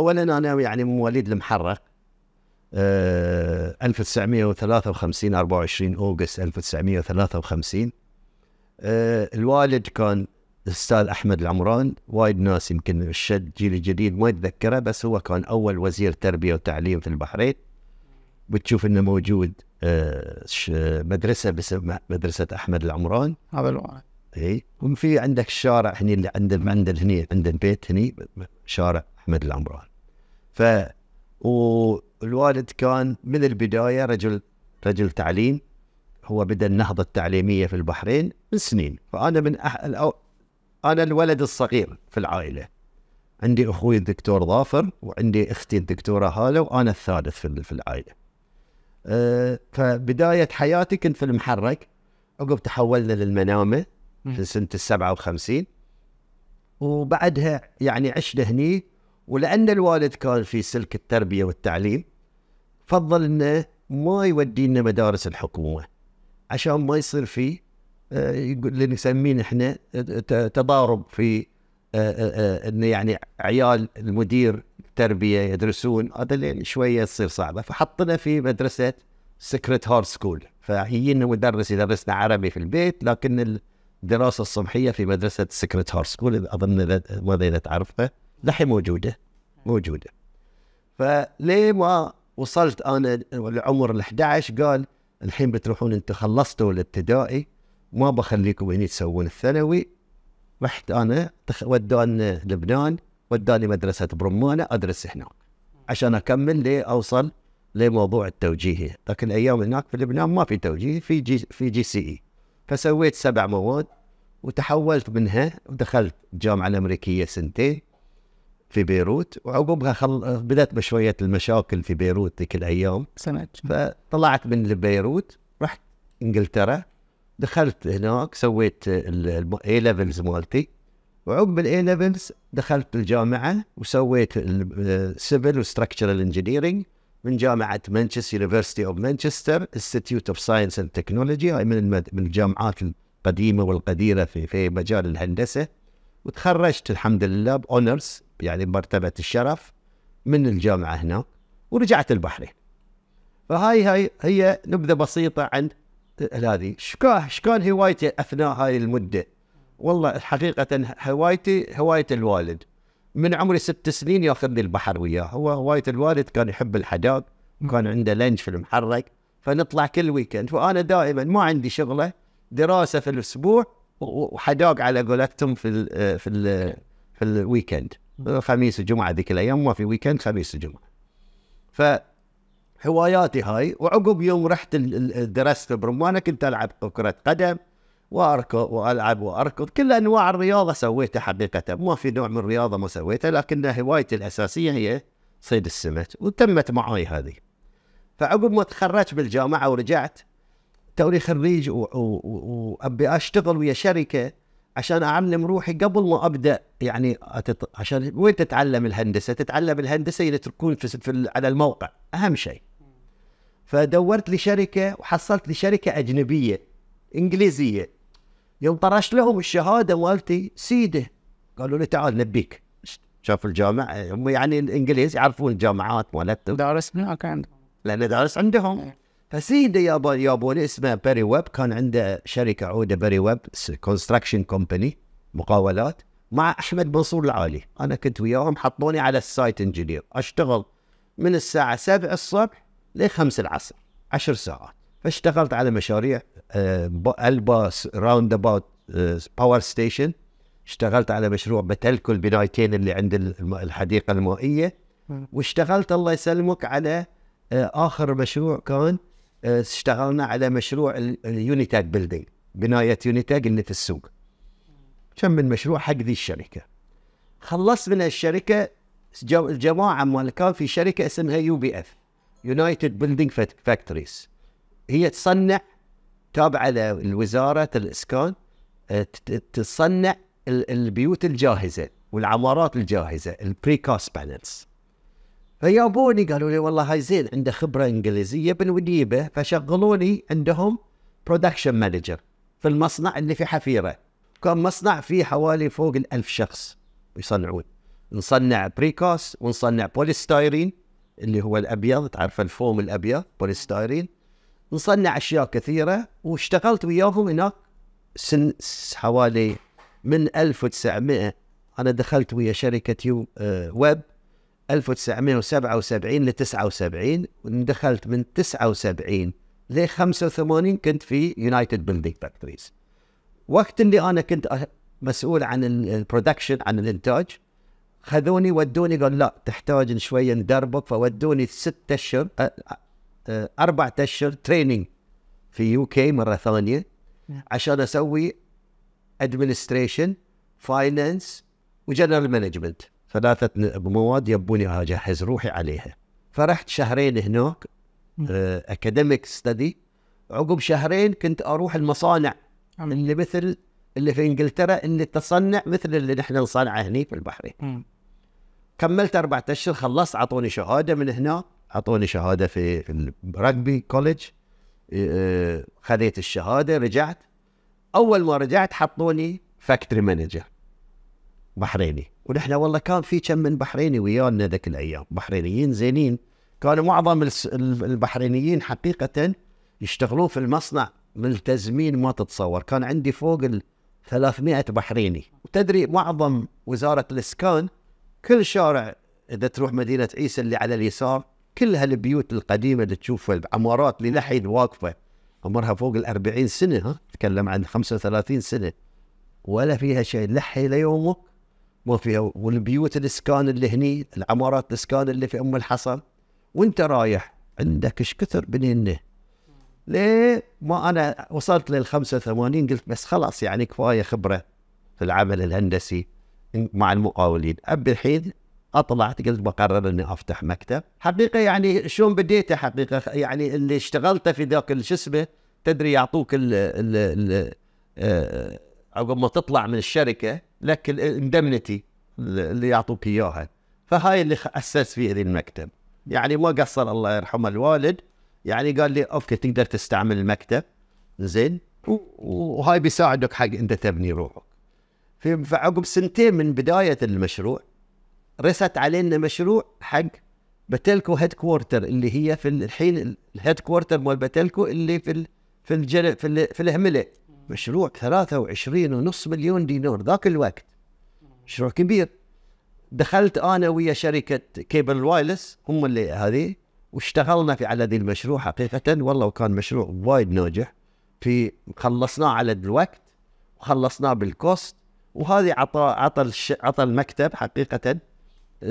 اولا انا يعني مواليد المحرق أه 1953 24 اوغست 1953 أه الوالد كان الاستاذ احمد العمران وايد ناس يمكن الشد الجيل الجديد ما يتذكره بس هو كان اول وزير تربيه وتعليم في البحرين بتشوف انه موجود أه مدرسه باسم مدرسه احمد العمران هذا الوالد اي وفي عندك الشارع هني اللي عند عند هني عند البيت هني شارع احمد العمران ف والوالد كان من البدايه رجل رجل تعليم هو بدا النهضه التعليميه في البحرين من سنين فانا من أح... الأو... انا الولد الصغير في العائله عندي اخوي الدكتور ظافر وعندي اختي الدكتوره هاله وانا الثالث في, العائله أه فبدايه حياتي كنت في المحرك عقب تحولنا للمنامه في سنه ال 57 وبعدها يعني عشنا هني ولأن الوالد كان في سلك التربية والتعليم فضل أنه ما يودينا مدارس الحكومة عشان ما يصير في آه، اللي نسميه احنا تضارب في آه، آه، انه يعني عيال المدير التربيه يدرسون هذا يعني شويه تصير صعبه فحطنا في مدرسه سكرت هار سكول فهي انه مدرس يدرسنا عربي في البيت لكن الدراسه الصبحيه في مدرسه سكرت هار سكول اظن ماذا اذا تعرفها لحي موجوده موجوده فليه ما وصلت انا العمر ال 11 قال الحين بتروحون انتم خلصتوا الابتدائي ما بخليكم هني تسوون الثانوي رحت انا وداني لبنان وداني مدرسه برمانه ادرس هناك عشان اكمل لي اوصل لموضوع التوجيهي لكن ايام هناك في لبنان ما في توجيه في جي في جي سي اي فسويت سبع مواد وتحولت منها ودخلت الجامعه الامريكيه سنتين في بيروت وعقبها خل... بدات بشويه المشاكل في بيروت ذيك الايام سمعت فطلعت من بيروت رحت انجلترا دخلت هناك سويت الاي ليفلز مالتي وعقب الاي ليفلز دخلت الجامعه وسويت السيفل وستركتشرال انجينيرنج من جامعه مانشستر يونيفرستي اوف مانشستر انستيتيوت اوف ساينس اند تكنولوجي من من الجامعات القديمه والقديره في في مجال الهندسه وتخرجت الحمد لله باونرز يعني مرتبه الشرف من الجامعه هنا ورجعت البحرين. فهاي هاي هي نبذه بسيطه عن هذه، ايش كان هوايتي اثناء هاي المده؟ والله حقيقه هوايتي هوايه الوالد. من عمري ست سنين ياخذني البحر وياه، هو هوايه الوالد كان يحب الحداق وكان عنده لنش في المحرك فنطلع كل ويكند وانا دائما ما عندي شغله دراسه في الاسبوع وحداق على قولتهم في الـ في الـ في الويكند خميس وجمعه ذيك الايام ما في ويكند خميس وجمعه ف هواياتي هاي وعقب يوم رحت درست في برمانه كنت العب كره قدم واركض والعب واركض كل انواع الرياضه سويتها حقيقه ما في نوع من الرياضه ما سويتها لكن هوايتي الاساسيه هي صيد السمك وتمت معاي هذه فعقب ما تخرجت بالجامعه ورجعت توري خريج وابي اشتغل ويا شركه عشان اعلم روحي قبل ما ابدا يعني أتط... عشان وين تتعلم الهندسه؟ تتعلم الهندسه اذا تكون في... في على الموقع اهم شيء. فدورت لي شركه وحصلت لي شركه اجنبيه انجليزيه يوم طرشت لهم الشهاده مالتي سيده قالوا لي تعال نبيك شاف الجامعه هم يعني الانجليز يعرفون الجامعات مالتهم دارس هناك عندهم لان دارس عندهم إيه. فسيدي يابا اسمه بيري ويب كان عنده شركه عوده بيري ويب كونستراكشن كومباني مقاولات مع احمد منصور العالي انا كنت وياهم حطوني على السايت انجينير اشتغل من الساعه 7 الصبح ل 5 العصر 10 ساعات فاشتغلت على مشاريع الباس راوند اباوت باور ستيشن اشتغلت على مشروع بتلكو البنايتين اللي عند الحديقه المائيه واشتغلت الله يسلمك على آه، اخر مشروع كان آه، اشتغلنا على مشروع اليونيتاج بيلدينج بنايه يونيتاج اللي في السوق كم من مشروع حق ذي الشركه خلصت من الشركه الجماعه مال كان في شركه اسمها يو بي اف يونايتد بيلدينج فاكتوريز هي تصنع تابعه لوزاره الاسكان آه، تصنع البيوت الجاهزه والعمارات الجاهزه البري كاست بانلز فيابوني قالوا لي والله هاي زين عنده خبره انجليزيه بنجيبه فشغلوني عندهم برودكشن مانجر في المصنع اللي في حفيره كان مصنع فيه حوالي فوق الألف شخص يصنعون نصنع بريكوس ونصنع بوليستايرين اللي هو الابيض تعرف الفوم الابيض بوليستايرين نصنع اشياء كثيره واشتغلت وياهم هناك سن حوالي من 1900 انا دخلت ويا شركه يو آه، ويب 1977 ل 79 ودخلت من 79 ل 85 كنت في يونايتد بلدنج فاكتوريز وقت اللي انا كنت أه مسؤول عن البرودكشن عن الانتاج خذوني ودوني قال لا تحتاج شويه ندربك فودوني ست اشهر اربع اشهر تريننج في يو كي مره ثانيه نعم. عشان اسوي ادمنستريشن فاينانس وجنرال مانجمنت ثلاثة مواد يبوني أجهز روحي عليها فرحت شهرين هناك أكاديميك آه، ستدي عقب شهرين كنت أروح المصانع م. اللي مثل اللي في إنجلترا اللي تصنع مثل اللي نحن نصنعه هنا في البحرين كملت أربعة أشهر خلصت أعطوني شهادة من هنا أعطوني شهادة في الرقبي كوليج آه، آه، خذيت الشهادة رجعت أول ما رجعت حطوني فاكتوري مانجر بحريني ونحن والله كان في كم من بحريني ويانا ذاك الايام بحرينيين زينين كانوا معظم البحرينيين حقيقه يشتغلون في المصنع ملتزمين ما تتصور كان عندي فوق ال 300 بحريني وتدري معظم وزاره الاسكان كل شارع اذا تروح مدينه عيسى اللي على اليسار كل هالبيوت القديمه اللي تشوفها العمارات اللي لحين واقفه عمرها فوق ال 40 سنه ها تكلم عن 35 سنه ولا فيها شيء لحي ليومك وفي والبيوت الاسكان اللي هني العمارات الاسكان اللي في ام الحصن وانت رايح عندك ايش كثر بنينه ليه ما انا وصلت لل 85 قلت بس خلاص يعني كفايه خبره في العمل الهندسي مع المقاولين ابي الحين اطلعت قلت بقرر اني افتح مكتب حقيقه يعني شلون بديته حقيقه يعني اللي اشتغلته في ذاك شو اسمه تدري يعطوك ال ال آه، عقب ما تطلع من الشركه لك الاندمنتي اللي يعطوك اياها فهاي اللي اسس فيه ذي المكتب يعني ما قصر الله يرحمه الوالد يعني قال لي اوكي تقدر تستعمل المكتب زين وهاي بيساعدك حق انت تبني روحك فعقب سنتين من بدايه المشروع رست علينا مشروع حق بتلكو هيد كوارتر اللي هي في الحين الهيد كوارتر مال بتلكو اللي في في الجل في, في الهمله مشروع 23.5 مليون دينار ذاك الوقت مشروع كبير دخلت انا ويا شركه كيبل وايلس هم اللي هذه واشتغلنا في على ذي المشروع حقيقه والله وكان مشروع وايد ناجح في خلصناه على الوقت وخلصناه بالكوست وهذه عطى عطى عطى المكتب حقيقه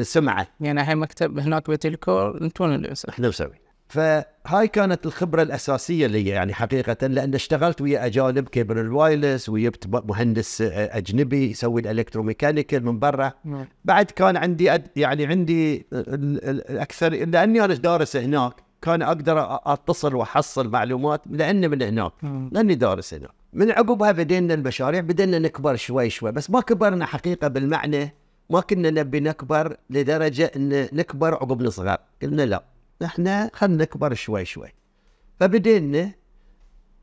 سمعه يعني الحين مكتب هناك بتلكو انتم اللي احنا مسويين فهاي كانت الخبره الاساسيه لي يعني حقيقه لان اشتغلت ويا اجانب كبر الوايرلس وجبت مهندس اجنبي يسوي الالكتروميكانيكال من برا نعم. بعد كان عندي أد يعني عندي الاكثر لاني انا دارس هناك كان اقدر اتصل واحصل معلومات لاني من هناك نعم. لاني دارس هناك من عقبها بدينا المشاريع بدينا نكبر شوي شوي بس ما كبرنا حقيقه بالمعنى ما كنا نبي نكبر لدرجه ان نكبر عقب نصغر قلنا لا احنا خلينا نكبر شوي شوي فبدينا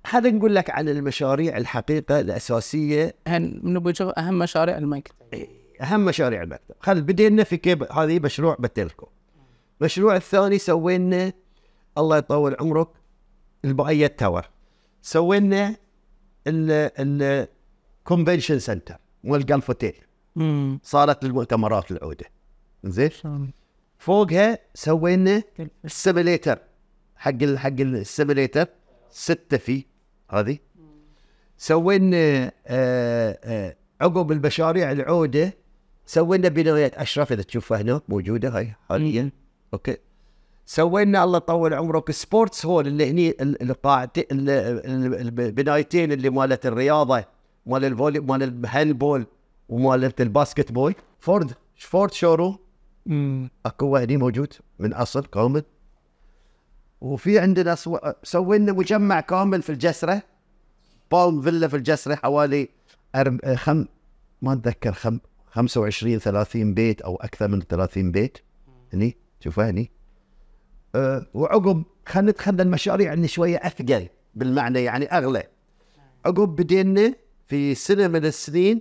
هذا نقول لك عن المشاريع الحقيقه الاساسيه من نشوف اهم مشاريع المكتب اهم مشاريع المكتب خل بدينا في كيب هذه مشروع بتلكو المشروع الثاني سوينا الله يطول عمرك البائية تاور سوينا الكونفنشن سنتر والجلف جلف اوتيل صارت للمؤتمرات العوده زين فوقها سوينا السيميليتر حق حق السيميليتر سته فيه هذه سوينا آه، آه، عقب المشاريع العوده سوينا بناية اشرف اذا تشوفها هنا موجوده هاي حاليا اوكي سوينا الله يطول عمرك سبورتس هول اللي هني البنايتين اللي مالت الرياضه مال الفولي مال بول ومالت الباسكت بول فورد فورد شورو اكو هني موجود من اصل كامل وفي عندنا سو... سوينا مجمع كامل في الجسره بالم فيلا في الجسره حوالي أرم... خم ما اتذكر خم 25 30 بيت او اكثر من 30 بيت هني شوفها هني أه وعقب خلينا نتخلى المشاريع اللي شويه اثقل بالمعنى يعني اغلى عقب بدينا في سنه من السنين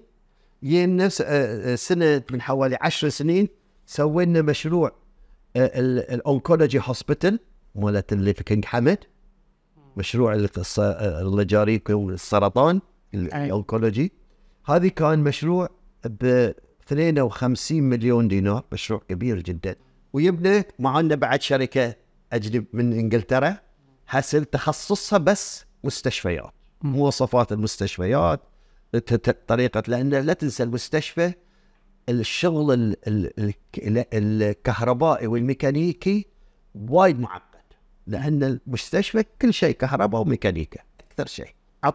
جينا أه، أه، سنه من حوالي 10 سنين سوينا مشروع آه، الاونكولوجي هوسبيتال مالت اللي في كينج حمد مشروع اللي آه، جاري السرطان الاونكولوجي هذه كان مشروع ب 52 مليون دينار مشروع كبير جدا ويبنى معنا بعد شركه اجنب من انجلترا حسل تخصصها بس مستشفيات مواصفات المستشفيات طريقه لان لا تنسى المستشفى الشغل الكهربائي والميكانيكي وايد معقد لان المستشفى كل شيء كهرباء وميكانيكا اكثر شيء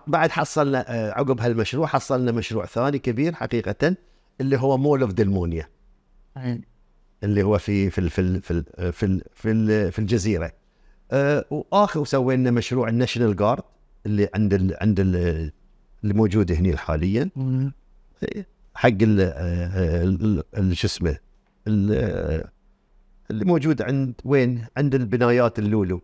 بعد حصلنا آه، عقب هالمشروع حصلنا مشروع ثاني كبير حقيقه اللي هو مول اوف دلمونيا اللي هو في في في في في في, في, الجزيره آه، واخر سوينا مشروع الناشونال جارد اللي عند الـ عند الـ اللي موجود هنا حاليا حق شو اسمه اللي موجود عند وين؟ عند البنايات اللولو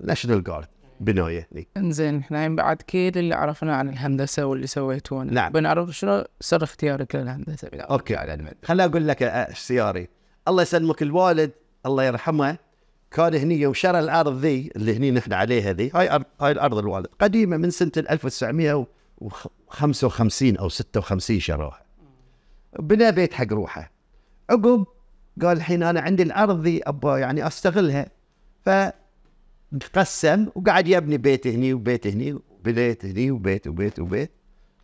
ناشونال جارد بنايه هني انزين احنا يعني بعد كل اللي عرفنا عن الهندسه واللي سويتونه نعم بنعرف شنو سر اختيارك للهندسه اوكي خليني اقول لك اختياري الله يسلمك الوالد الله يرحمه كان هني يوم شرى الارض ذي اللي هني نحن عليها ذي هاي أرض هاي الارض الوالد قديمه من سنه 1955 او 56 شراها بنى بيت حق روحه عقب قال الحين انا عندي الارض دي ابى يعني استغلها ف قسم وقعد يبني بيت هني وبيت هني وبيت هني وبيت وبيت وبيت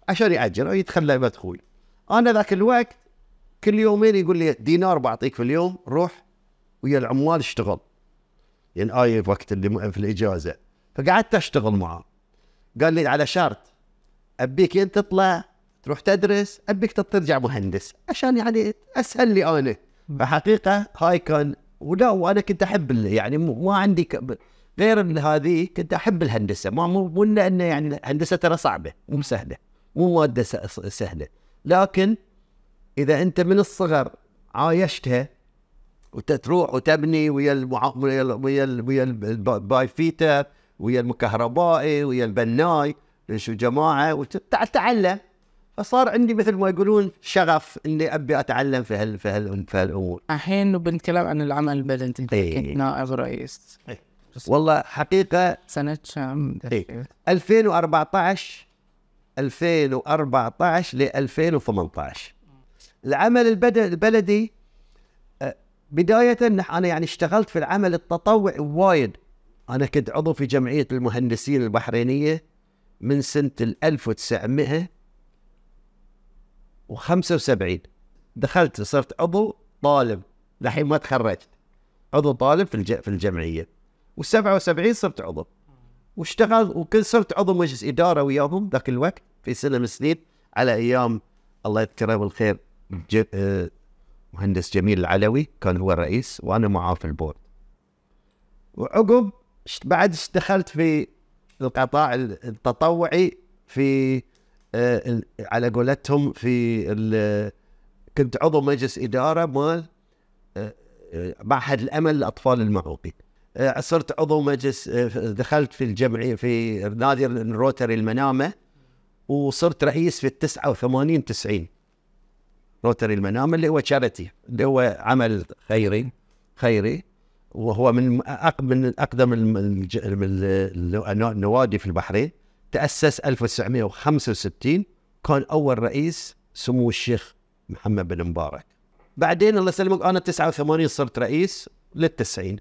عشان ياجر ويتخلى مدخول انا ذاك الوقت كل يومين يقول لي دينار بعطيك في اليوم روح ويا العمال اشتغل يعني اي وقت اللي في الاجازه فقعدت اشتغل معاه قال لي على شرط ابيك انت تطلع تروح تدرس ابيك ترجع مهندس عشان يعني اسهل لي انا فحقيقه هاي كان ولا وانا كنت احب يعني ما عندي ك... غير هذه كنت احب الهندسه ما مو مو انه يعني الهندسه ترى صعبه مو سهله مو ماده سهله لكن اذا انت من الصغر عايشتها وتروح وتبني ويا المع... ويا ال... ويا ال... ويا البايفيتر ويا المكهربائي ويا البناي شو جماعه وتتعلم فصار عندي مثل ما يقولون شغف اني ابي اتعلم في هال في هال في هالامور. الحين بنتكلم عن العمل البلدي إيه. كنت نائب رئيس. إيه. والله حقيقه سنه كم؟ إيه. 2014 2014 ل 2018 العمل البلدي آه، بداية أنا يعني اشتغلت في العمل التطوعي وايد أنا كنت عضو في جمعية المهندسين البحرينية من سنة 1900 و75 دخلت صرت عضو طالب لحين ما تخرجت عضو طالب في الج... في الجمعيه و77 صرت عضو واشتغل وكل صرت عضو مجلس اداره وياهم ذاك الوقت في سنه من السنين على ايام الله يذكره بالخير ج... آه، مهندس جميل العلوي كان هو الرئيس وانا معاه في البورد وعقب بعد دخلت في القطاع التطوعي في آه، على قولتهم في كنت عضو مجلس اداره مال آه، آه، معهد الامل للاطفال المعوقين صرت عضو مجلس دخلت في الجمعيه في نادي الروتري المنامه وصرت رئيس في التسعة 89 90 روتري المنامه اللي هو تشاريتي اللي هو عمل خيري خيري وهو من من اقدم النوادي في البحرين تأسس 1965 كان أول رئيس سمو الشيخ محمد بن مبارك بعدين الله يسلمك أنا 89 صرت رئيس لل 90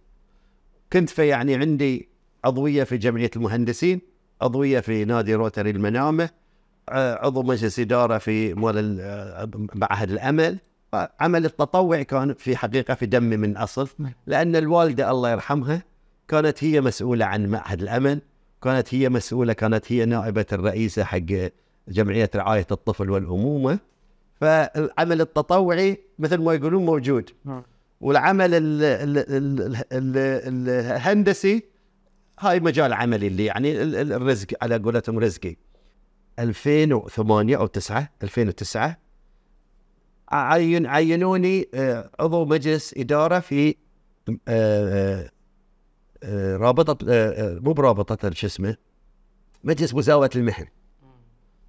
كنت في يعني عندي عضوية في جمعية المهندسين عضوية في نادي روتري المنامة آه، عضو مجلس إدارة في مول آه، معهد الأمل عمل التطوع كان في حقيقة في دمي من أصل نعم. لأن الوالدة الله يرحمها كانت هي مسؤولة عن معهد الأمل كانت هي مسؤوله كانت هي نائبه الرئيسه حق جمعيه رعايه الطفل والامومه فالعمل التطوعي مثل ما يقولون موجود نعم. والعمل الهندسي هاي مجال عملي اللي يعني الرزق على قولتهم رزقي 2008 او 9 2009 عين عينوني آه، عضو مجلس اداره في آه، آه، رابطه آه، آه، مو برابطه شو اسمه مجلس مزاوله المحن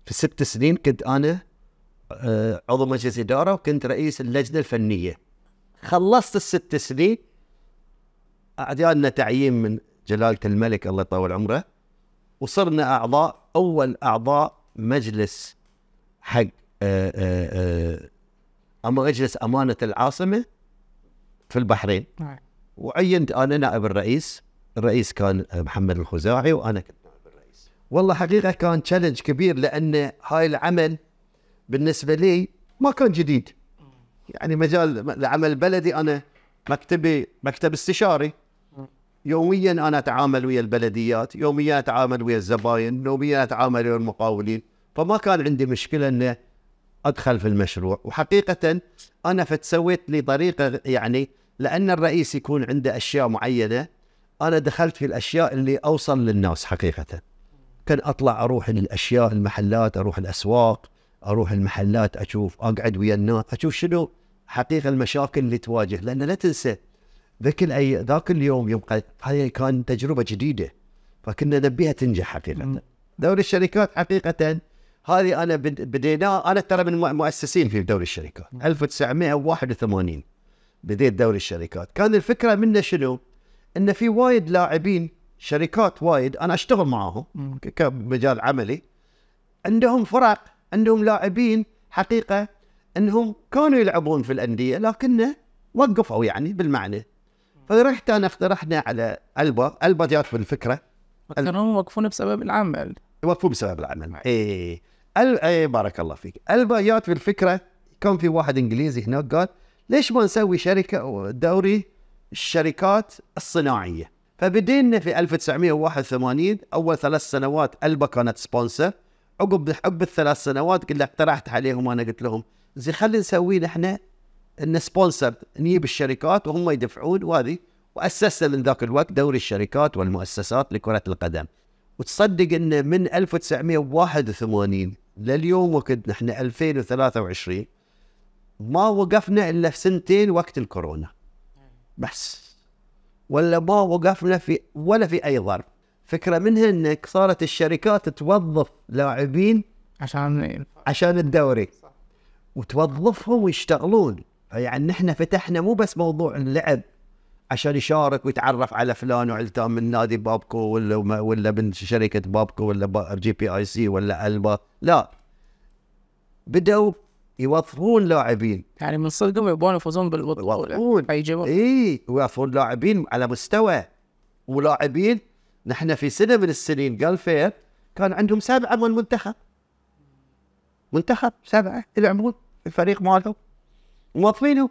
في ست سنين كنت انا آه، عضو مجلس اداره وكنت رئيس اللجنه الفنيه خلصت الست سنين اعطانا تعيين من جلاله الملك الله يطول عمره وصرنا اعضاء اول اعضاء مجلس حق أم مجلس امانه العاصمه في البحرين نعم. وعينت انا نائب الرئيس الرئيس كان محمد الخزاعي وانا كنت نائب الرئيس والله حقيقه كان تشالنج كبير لان هاي العمل بالنسبه لي ما كان جديد يعني مجال العمل البلدي انا مكتبي مكتب استشاري يوميا انا اتعامل ويا البلديات، يوميا اتعامل ويا الزباين، يوميا اتعامل ويا المقاولين، فما كان عندي مشكله انه ادخل في المشروع، وحقيقه انا فتسويت سويت لي طريقه يعني لان الرئيس يكون عنده اشياء معينه انا دخلت في الاشياء اللي اوصل للناس حقيقه كان اطلع اروح للاشياء المحلات اروح الاسواق اروح المحلات اشوف اقعد ويا الناس اشوف شنو حقيقه المشاكل اللي تواجه لان لا تنسى ذاك الاي ذاك اليوم يوم هاي كان تجربه جديده فكنا نبيها تنجح حقيقه دوري الشركات حقيقه هذه انا بديناه انا ترى من مؤسسين في دوري الشركات 1981 بديت دوري الشركات كان الفكره منه شنو ان في وايد لاعبين شركات وايد انا اشتغل معاهم كمجال عملي عندهم فرق عندهم لاعبين حقيقه انهم كانوا يلعبون في الانديه لكنه وقفوا يعني بالمعنى فرحت انا اقترحنا على البا البا جات بالفكره كانوا يوقفون بسبب العمل يوقفون بسبب العمل نعم. اي أل... اي بارك الله فيك البا جات بالفكره كان في واحد انجليزي هناك قال ليش ما نسوي شركه أو دوري الشركات الصناعيه فبدينا في 1981 اول ثلاث سنوات البا كانت سبونسر عقب عقب الثلاث سنوات قلنا اقترحت عليهم وانا قلت لهم زين خلينا نسوي نحن ان سبونسر نجيب الشركات وهم يدفعون وهذه واسسنا من ذاك الوقت دوري الشركات والمؤسسات لكره القدم وتصدق انه من 1981 لليوم وقت نحن 2023 ما وقفنا الا في سنتين وقت الكورونا بس ولا ما وقفنا في ولا في اي ضرب فكره منها انك صارت الشركات توظف لاعبين عشان عشان الدوري صح. وتوظفهم ويشتغلون يعني احنا فتحنا مو بس موضوع اللعب عشان يشارك ويتعرف على فلان وعلتان من نادي بابكو ولا ولا من شركه بابكو ولا جي بي اي سي ولا البا لا بدأوا يوظفون لاعبين يعني من صدقهم يبون يفوزون بالبطوله يوفرون اي يوظفون لاعبين على مستوى ولاعبين نحن في سنه من السنين قال فير كان عندهم سبعه من المنتخب منتخب سبعه يلعبون الفريق مالهم موظفينهم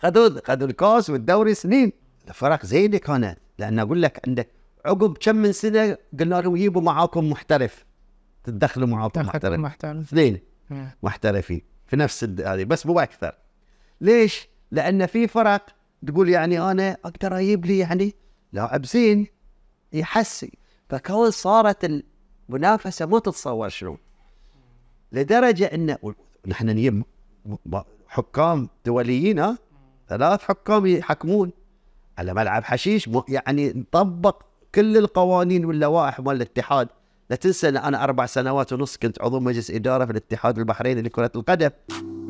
خذوا خذوا الكاس والدوري سنين الفرق زينه كانت لان اقول لك عندك عقب كم من سنه قلنا لهم جيبوا معاكم محترف تدخلوا معاكم محترف, محترف. اثنين محترفين في نفس هذه بس مو اكثر ليش؟ لان في فرق تقول يعني انا اقدر اجيب لي يعني لاعب زين يحسي فكون صارت المنافسه ما تتصور شلون لدرجه ان نحن نجيب حكام دوليين ها ثلاث حكام يحكمون على ملعب حشيش يعني نطبق كل القوانين واللوائح مال الاتحاد لا تنسى ان انا اربع سنوات ونص كنت عضو مجلس اداره في الاتحاد البحريني لكره القدم